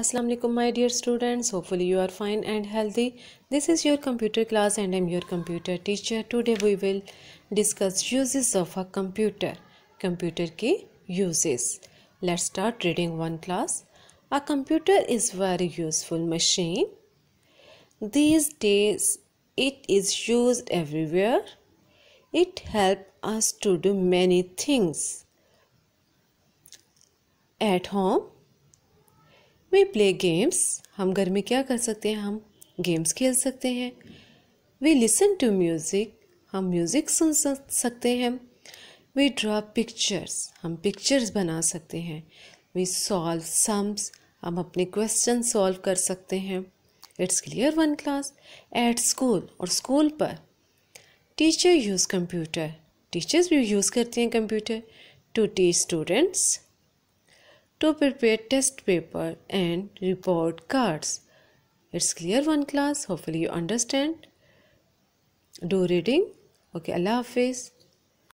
Assalamu alaikum my dear students hopefully you are fine and healthy this is your computer class and I'm your computer teacher today we will discuss uses of a computer computer ke uses let's start reading one class a computer is very useful machine these days it is used everywhere it helps us to do many things at home we play games हम घर में क्या कर सकते हैं हम games खेल सकते हैं वी लिसन टू म्यूज़िक हम म्यूज़िक सुन सकते हैं वी ड्रॉ पिक्चर्स हम पिक्चर्स बना सकते हैं वी सॉल्व सम्स हम अपने क्वेश्चन सॉल्व कर सकते हैं it's clear one class at school और स्कूल पर टीचर यूज़ कंप्यूटर टीचर्स भी यूज़ करते हैं computer to teach students to prepare test paper and report cards. It's clear one class. Hopefully you understand. Do reading. Okay, Allah Hafiz.